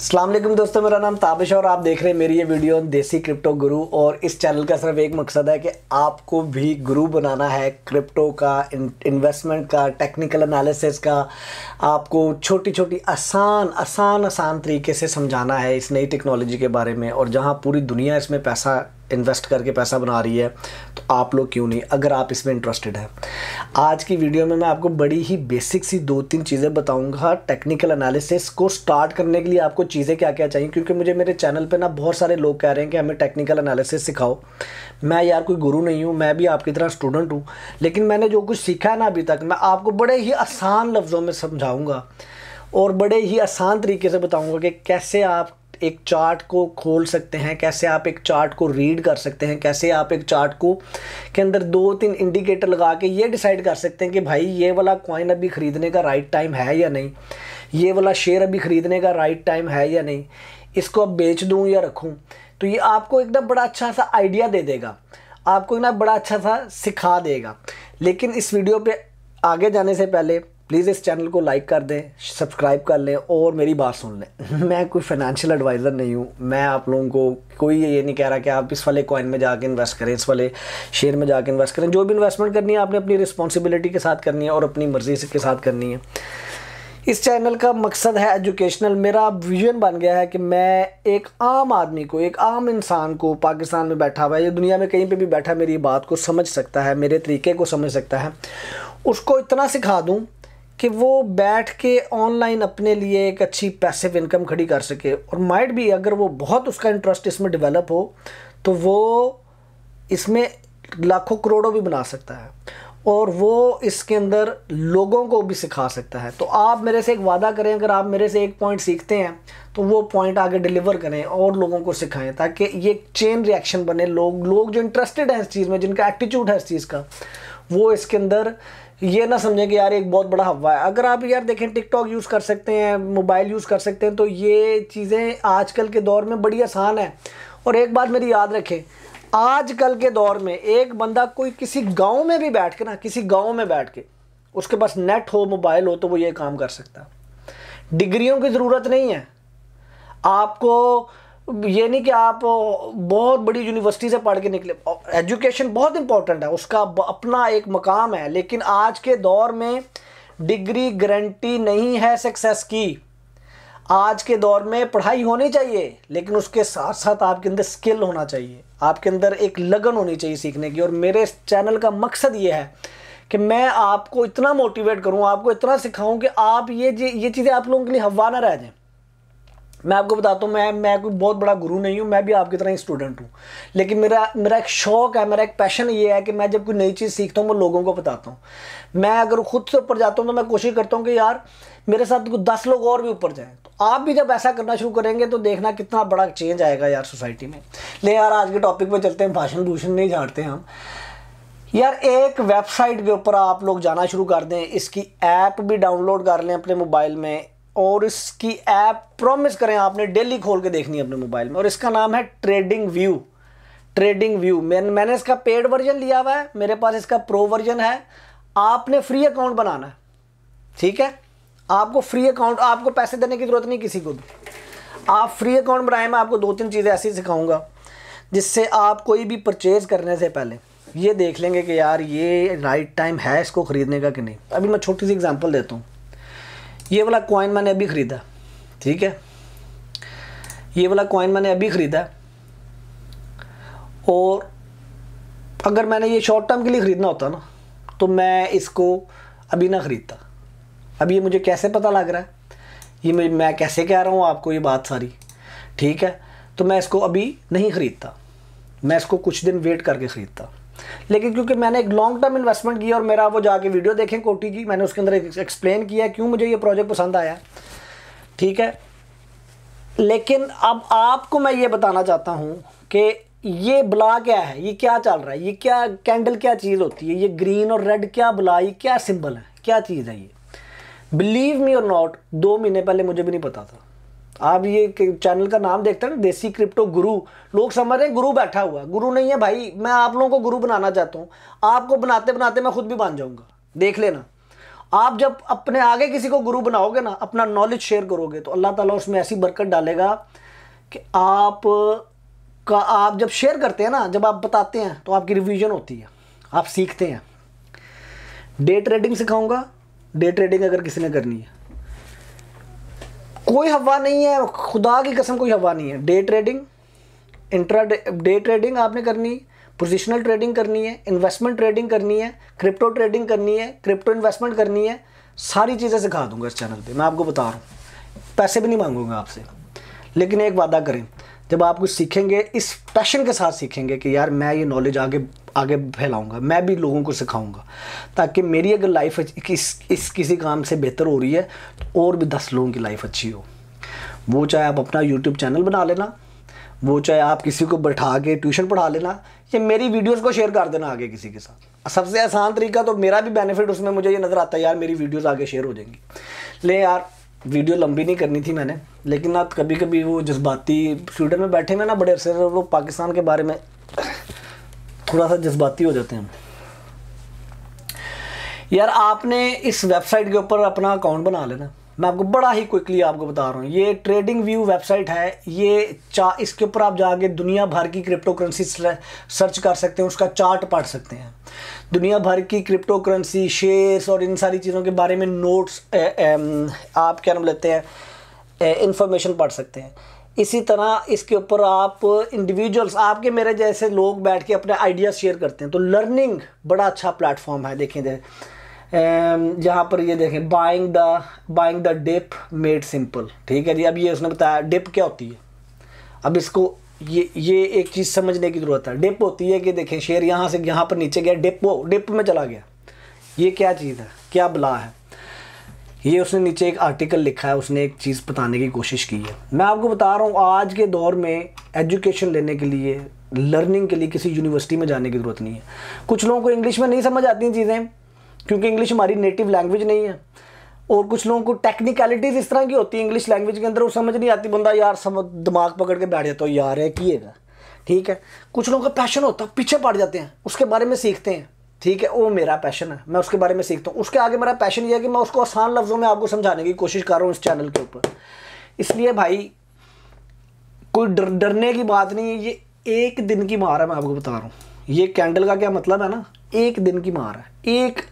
असलम दोस्तों मेरा नाम ताबिश और आप देख रहे हैं मेरी ये वीडियो देसी क्रिप्टो गुरु और इस चैनल का सिर्फ एक मकसद है कि आपको भी गुरु बनाना है क्रिप्टो का इन्वेस्टमेंट का टेक्निकल एनालिसिस का आपको छोटी छोटी आसान आसान आसान तरीके से समझाना है इस नई टेक्नोलॉजी के बारे में और जहाँ पूरी दुनिया इसमें पैसा इन्वेस्ट करके पैसा बना रही है तो आप लोग क्यों नहीं अगर आप इसमें इंटरेस्टेड हैं आज की वीडियो में मैं आपको बड़ी ही बेसिक सी दो तीन चीज़ें बताऊंगा टेक्निकल एनालिसिस को स्टार्ट करने के लिए आपको चीज़ें क्या क्या चाहिए क्योंकि मुझे मेरे चैनल पे ना बहुत सारे लोग कह रहे हैं कि हमें टेक्निकल एनालिसिस सिखाओ मैं यार कोई गुरु नहीं हूँ मैं भी आपकी तरह स्टूडेंट हूँ लेकिन मैंने जो कुछ सीखा है ना अभी तक मैं आपको बड़े ही आसान लफ्ज़ों में समझाऊँगा और बड़े ही आसान तरीके से बताऊँगा कि कैसे आप एक चार्ट को खोल सकते हैं कैसे आप एक चार्ट को रीड कर सकते हैं कैसे आप एक चार्ट को के अंदर दो तीन इंडिकेटर लगा के ये डिसाइड कर सकते हैं कि भाई ये वाला कॉइन अभी ख़रीदने का राइट टाइम है या नहीं ये वाला शेयर अभी ख़रीदने का राइट टाइम है या नहीं इसको अब बेच दूँ या रखूँ तो ये आपको एकदम बड़ा अच्छा सा आइडिया दे देगा आपको ना बड़ा अच्छा सा सिखा देगा लेकिन इस वीडियो पे आगे जाने से पहले प्लीज़ इस चैनल को लाइक कर दें सब्सक्राइब कर लें और मेरी बात सुन लें मैं कोई फाइनेंशियल एडवाइज़र नहीं हूँ मैं आप लोगों को कोई ये नहीं कह रहा कि आप इस वाले कॉइन में जाकर इन्वेस्ट करें इस वाले शेयर में जाकर इन्वेस्ट करें जो भी इन्वेस्टमेंट करनी है आपने अपनी रिस्पॉन्सिबिलिटी के साथ करनी है और अपनी मर्ज़ी के साथ करनी है इस चैनल का मकसद है एजुकेशनल मेरा विजन बन गया है कि मैं एक आम आदमी को एक आम इंसान को पाकिस्तान में बैठा हुआ है या दुनिया में कहीं पे भी बैठा मेरी बात को समझ सकता है मेरे तरीके को समझ सकता है उसको इतना सिखा दूँ कि वो बैठ के ऑनलाइन अपने लिए एक अच्छी पैसिव इनकम खड़ी कर सके और माइट भी अगर वो बहुत उसका इंटरेस्ट इसमें डेवलप हो तो वो इसमें लाखों करोड़ों भी बना सकता है और वो इसके अंदर लोगों को भी सिखा सकता है तो आप मेरे से एक वादा करें अगर आप मेरे से एक पॉइंट सीखते हैं तो वो पॉइंट आगे डिलीवर करें और लोगों को सिखाएं ताकि ये चेन रिएक्शन बने लोग लोग जो इंटरेस्टेड हैं इस चीज़ में जिनका एटीट्यूड है इस चीज़ का वो इसके अंदर ये ना समझें कि यार एक बहुत बड़ा हवा है अगर आप यार देखें टिकटॉक यूज़ कर सकते हैं मोबाइल यूज़ कर सकते हैं तो ये चीज़ें आजकल के दौर में बड़ी आसान है और एक बात मेरी याद रखें आजकल के दौर में एक बंदा कोई किसी गांव में भी बैठ के ना किसी गांव में बैठ के उसके पास नेट हो मोबाइल हो तो वो ये काम कर सकता डिग्रियों की ज़रूरत नहीं है आपको ये नहीं कि आप बहुत बड़ी यूनिवर्सिटी से पढ़ के निकले एजुकेशन बहुत इंपॉर्टेंट है उसका अपना एक मकाम है लेकिन आज के दौर में डिग्री गारंटी नहीं है सक्सेस की आज के दौर में पढ़ाई होनी चाहिए लेकिन उसके साथ साथ आपके अंदर स्किल होना चाहिए आपके अंदर एक लगन होनी चाहिए सीखने की और मेरे चैनल का मकसद ये है कि मैं आपको इतना मोटिवेट करूँ आपको इतना सिखाऊँ कि आप ये ये चीज़ें आप लोगों के लिए हवा ना रह जाएँ मैं आपको बताता हूँ मैं मैं कोई बहुत बड़ा गुरु नहीं हूँ मैं भी आपकी तरह ही स्टूडेंट हूँ लेकिन मेरा मेरा एक शौक है मेरा एक पैशन ये है कि मैं जब कोई नई चीज़ सीखता हूँ मैं लोगों को बताता हूँ मैं अगर खुद से ऊपर जाता हूँ तो मैं कोशिश करता हूँ कि यार मेरे साथ दस लोग और भी ऊपर जाएँ तो आप भी जब ऐसा करना शुरू करेंगे तो देखना कितना बड़ा चेंज आएगा यार सोसाइटी में ले यार आज के टॉपिक पर चलते हैं भाषण भूषण नहीं झाड़ते हम यार एक वेबसाइट के ऊपर आप लोग जाना शुरू कर दें इसकी ऐप भी डाउनलोड कर लें अपने मोबाइल में और इसकी ऐप प्रॉमिस करें आपने डेली खोल के देखनी है अपने मोबाइल में और इसका नाम है ट्रेडिंग व्यू ट्रेडिंग व्यू मैं मैंने इसका पेड वर्जन लिया हुआ है मेरे पास इसका प्रो वर्जन है आपने फ्री अकाउंट बनाना है ठीक है आपको फ्री अकाउंट आपको पैसे देने की ज़रूरत नहीं किसी को भी आप फ्री अकाउंट बनाए मैं आपको दो तीन चीज़ें ऐसी सिखाऊंगा जिससे आप कोई भी परचेज़ करने से पहले ये देख लेंगे कि यार ये राइट टाइम है इसको ख़रीदने का कि नहीं अभी मैं छोटी सी एग्जांपल देता हूँ ये वाला कॉइन मैंने अभी ख़रीदा ठीक है ये वाला कॉइन मैंने अभी ख़रीदा और अगर मैंने ये शॉर्ट टर्म के लिए ख़रीदना होता ना तो मैं इसको अभी ना ख़रीदता अभी ये मुझे कैसे पता लग रहा है ये मुझे मैं कैसे कह रहा हूँ आपको ये बात सारी ठीक है तो मैं इसको अभी नहीं ख़रीदता मैं इसको कुछ दिन वेट करके ख़रीदता लेकिन क्योंकि मैंने एक लॉन्ग टर्म इन्वेस्टमेंट किया और मेरा वो जाके वीडियो देखें कोटी की मैंने उसके अंदर एक्सप्लेन किया क्यों मुझे ये प्रोजेक्ट पसंद आया ठीक है लेकिन अब आपको मैं ये बताना चाहता हूँ कि ये बला क्या है ये क्या चल रहा है ये क्या कैंडल क्या चीज़ होती है ये ग्रीन और रेड क्या बला ये क्या सिंबल है क्या चीज़ है ये बिलीव मी और नॉट दो महीने पहले मुझे भी नहीं पता था आप ये चैनल का नाम देखते हैं ना देसी क्रिप्टो गुरु लोग समझ रहे हैं गुरु बैठा हुआ है गुरु नहीं है भाई मैं आप लोगों को गुरु बनाना चाहता हूँ आपको बनाते बनाते मैं खुद भी बन जाऊँगा देख लेना आप जब अपने आगे किसी को गुरु बनाओगे ना अपना नॉलेज शेयर करोगे तो अल्लाह ताला उसमें ऐसी बरकत डालेगा कि आप का आप जब शेयर करते हैं ना जब आप बताते हैं तो आपकी रिविजन होती है आप सीखते हैं डे ट्रेडिंग सिखाऊंगा डे ट्रेडिंग अगर किसी ने करनी है कोई हवा नहीं है खुदा की कसम कोई हवा नहीं है day trading intra day trading आपने करनी पोजिशनल ट्रेडिंग करनी है इन्वेस्टमेंट ट्रेडिंग करनी है क्रिप्टो ट्रेडिंग करनी है क्रिप्टो इन्वेस्टमेंट करनी है सारी चीज़ें सिखा दूंगा इस चैनल पे मैं आपको बता रहा हूँ पैसे भी नहीं मांगूंगा आपसे लेकिन एक वादा करें जब आप कुछ सीखेंगे इस पैशन के साथ सीखेंगे कि यार मैं ये नॉलेज आगे आगे फैलाऊंगा मैं भी लोगों को सिखाऊंगा ताकि मेरी अगर लाइफ इस, इस किसी काम से बेहतर हो रही है तो और भी दस लोगों की लाइफ अच्छी हो वो चाहे आप अपना यूट्यूब चैनल बना लेना वो चाहे आप किसी को बैठा के ट्यूशन पढ़ा लेना या मेरी वीडियोस को शेयर कर देना आगे किसी के साथ सबसे आसान तरीका तो मेरा भी बेनिफिट उसमें मुझे ये नज़र आता है यार मेरी वीडियोस आगे शेयर हो जाएंगी ले यार वीडियो लंबी नहीं करनी थी मैंने लेकिन ना कभी कभी वो जज्बाती स्टूडियो में बैठे हुए ना बड़े अरसे वो पाकिस्तान के बारे में थोड़ा सा जज्बाती हो जाते हैं यार आपने इस वेबसाइट के ऊपर अपना अकाउंट बना लेना मैं आपको बड़ा ही क्विकली आपको बता रहा हूँ ये ट्रेडिंग व्यू वेबसाइट है ये चा इसके ऊपर आप जाके दुनिया भर की क्रिप्टो करेंसी सर्च कर सकते हैं उसका चार्ट पढ़ सकते हैं दुनिया भर की क्रिप्टो करेंसी शेयर्स और इन सारी चीज़ों के बारे में नोट्स ए, ए, आप क्या नाम लेते हैं इन्फॉर्मेशन पढ़ सकते हैं इसी तरह इसके ऊपर आप इंडिविजुअल्स आपके मेरे जैसे लोग बैठ के अपने आइडिया शेयर करते हैं तो लर्निंग बड़ा अच्छा प्लेटफॉर्म है देखें देखें जहाँ पर ये देखें buying the buying the dip made simple ठीक है जी अब ये उसने बताया डिप क्या होती है अब इसको ये ये एक चीज़ समझने की ज़रूरत है डिप होती है कि देखें शेयर यहाँ से यहाँ पर नीचे गया डिप वो डिप में चला गया ये क्या चीज़ है क्या बला है ये उसने नीचे एक आर्टिकल लिखा है उसने एक चीज़ बताने की कोशिश की है मैं आपको बता रहा हूँ आज के दौर में एजुकेशन लेने के लिए लर्निंग के लिए किसी यूनिवर्सिटी में जाने की ज़रूरत नहीं है कुछ लोगों को इंग्लिश में नहीं समझ आती चीज़ें क्योंकि इंग्लिश हमारी नेटिव लैंग्वेज नहीं है और कुछ लोगों को टेक्निकलिटीज़ इस तरह की होती है इंग्लिश लैंग्वेज के अंदर वो समझ नहीं आती बंदा यार समझ दिमाग पकड़ के बैठ जाता हो यार है किएगा ठीक है कुछ लोगों का पैशन होता है पीछे पड़ जाते हैं उसके बारे में सीखते हैं ठीक है वो मेरा पैशन है मैं उसके बारे में सीखता हूँ उसके आगे मेरा पैशन ये है कि मैं उसको आसान लफ्ज़ों में आपको समझाने की कोशिश कर रहा हूँ इस चैनल के ऊपर इसलिए भाई कोई डर डरने की बात नहीं है ये एक दिन की मार है मैं आपको बता रहा हूँ ये कैंडल का क्या मतलब है ना एक दिन की मार है एक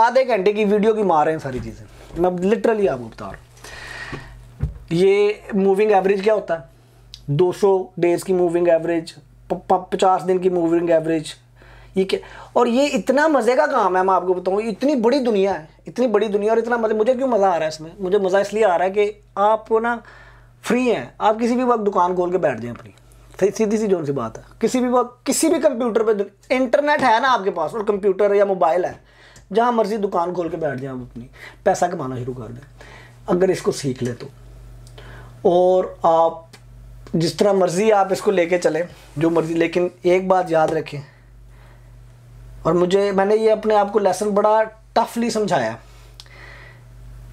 आधे घंटे की वीडियो की मार है सारी चीज़ें मैं लिटरली आपको बता रहा हूँ ये मूविंग एवरेज क्या होता है 200 डेज़ की मूविंग एवरेज पचास दिन की मूविंग एवरेज ठीक है और ये इतना मज़े का काम है मैं आपको बताऊँ इतनी बड़ी दुनिया है इतनी बड़ी दुनिया और इतना मज़े मुझे क्यों मज़ा आ रहा है इसमें मुझे मज़ा इसलिए आ रहा है कि आप ना फ्री हैं आप किसी भी वक्त दुकान खोल के बैठ जाएं अपनी सीधी सी जो सी बात है किसी भी वक्त किसी भी कंप्यूटर पर इंटरनेट है ना आपके पास और कंप्यूटर या मोबाइल है जहाँ मर्जी दुकान खोल के बैठ जाएँ आप अपनी पैसा कमाना शुरू कर दें अगर इसको सीख ले तो और आप जिस तरह मर्ज़ी आप इसको लेके चलें जो मर्ज़ी लेकिन एक बात याद रखें और मुझे मैंने ये अपने आप को लेसन बड़ा टफली समझाया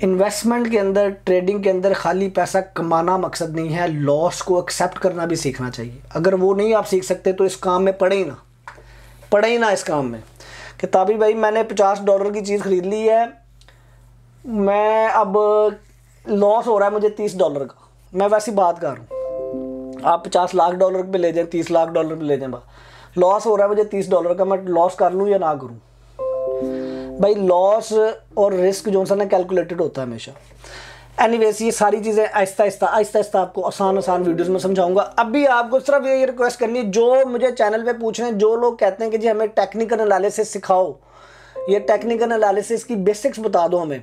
इन्वेस्टमेंट के अंदर ट्रेडिंग के अंदर खाली पैसा कमाना मकसद नहीं है लॉस को एक्सेप्ट करना भी सीखना चाहिए अगर वो नहीं आप सीख सकते तो इस काम में पढ़े ही ना पढ़े ही ना इस काम में कि ताबी भाई मैंने पचास डॉलर की चीज़ ख़रीद ली है मैं अब लॉस हो रहा है मुझे तीस डॉलर का मैं वैसी बात कर रहा हूँ आप पचास लाख डॉलर पे ले जाएं तीस लाख डॉलर पे ले जाएं बा लॉस हो रहा है मुझे तीस डॉलर का मैं लॉस कर लूँ या ना करूँ भाई लॉस और रिस्क जो सा ना कैलकुलेटेड होता है हमेशा एनी ये सारी चीज़ें आहिस्ता आहिस्ता आहिस्ता आहिस्ता आपको आसान आसान वीडियोस में समझाऊंगा अब भी आपको सिर्फ ये रिक्वेस्ट करनी है जो मुझे चैनल पे पूछ रहे हैं जो लोग कहते हैं कि जी हमें टेक्निकल एनालिसिस सिखाओ ये टेक्निकल एनालिसिस की बेसिक्स बता दो हमें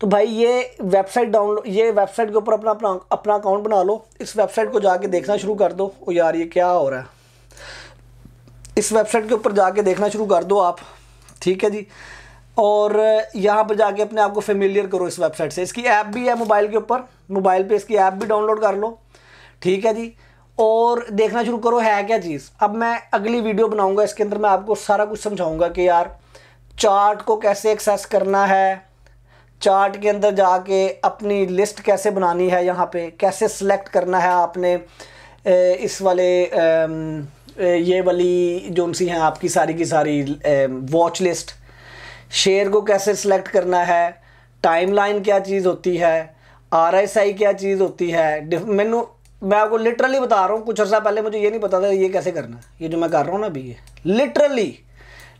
तो भाई ये वेबसाइट डाउनलोड ये वेबसाइट के ऊपर अपना अपना अकाउंट बना लो इस वेबसाइट को जाके देखना शुरू कर दो यार ये क्या हो रहा है इस वेबसाइट के ऊपर जाके देखना शुरू कर दो आप ठीक है जी और यहाँ पर जाके अपने आप को फेमिलियर करो इस वेबसाइट से इसकी ऐप भी है मोबाइल के ऊपर मोबाइल पे इसकी ऐप भी डाउनलोड कर लो ठीक है जी और देखना शुरू करो है क्या चीज़ अब मैं अगली वीडियो बनाऊँगा इसके अंदर मैं आपको सारा कुछ समझाऊँगा कि यार चार्ट को कैसे एक्सेस करना है चार्ट के अंदर जाके अपनी लिस्ट कैसे बनानी है यहाँ पे कैसे सिलेक्ट करना है आपने इस वाले ये वाली जो सी हैं आपकी सारी की सारी वॉच लिस्ट शेयर को कैसे सिलेक्ट करना है टाइमलाइन क्या चीज़ होती है आरएसआई क्या चीज़ होती है मैनू मैं आपको लिटरली बता रहा हूँ कुछ अर्सा पहले मुझे ये नहीं पता था ये कैसे करना है ये जो मैं कर रहा हूँ ना अभी ये लिटरली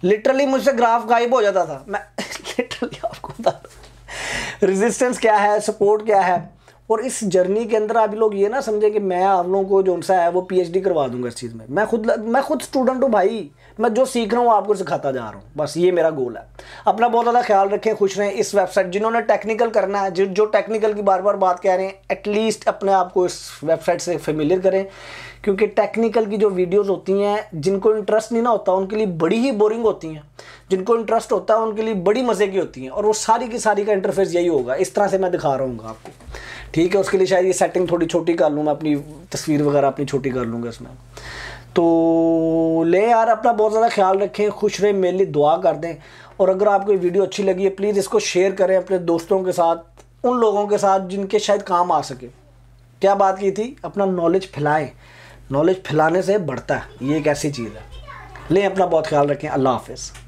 लिटरली मुझसे ग्राफ गायब हो जाता था मैं लिटरली आपको बता रहा हूँ रिजिस्टेंस क्या है सपोर्ट क्या है और इस जर्नी के अंदर आप लोग ये ना समझें कि मैं आप लोगों को जो सा है वो पीएचडी करवा दूंगा इस चीज़ में मैं खुद मैं खुद स्टूडेंट हूँ भाई मैं जो सीख रहा हूँ आपको सिखाता जा रहा हूँ बस ये मेरा गोल है अपना बहुत ज़्यादा ख्याल रखें खुश रहें इस वेबसाइट जिन्होंने टेक्निकल करना है जो जो टेक्निकल की बार बार बात कह रहे हैं एटलीस्ट अपने आप को इस वेबसाइट से फेमिलियर करें क्योंकि टेक्निकल की जो वीडियोज़ होती हैं जिनको इंटरेस्ट नहीं ना होता उनके लिए बड़ी ही बोरिंग होती हैं जिनको इंटरेस्ट होता है उनके लिए बड़ी मज़े की होती हैं और वो सारी की सारी का इंटरफेस यही होगा इस तरह से मैं दिखा रहा हूँ आपको ठीक है उसके लिए शायद ये सेटिंग थोड़ी छोटी कर लूँ मैं अपनी तस्वीर वगैरह अपनी छोटी कर लूँगा इसमें तो ले यार अपना बहुत ज़्यादा ख्याल रखें खुश रहें मेरे लिए दुआ कर दें और अगर आपको ये वीडियो अच्छी लगी है प्लीज़ इसको शेयर करें अपने दोस्तों के साथ उन लोगों के साथ जिनके शायद काम आ सके क्या बात की थी अपना नॉलेज फैलाएं नॉलेज फैलाने से बढ़ता है ये एक ऐसी चीज़ है लें अपना बहुत ख्याल रखें अल्लाह हाफिज़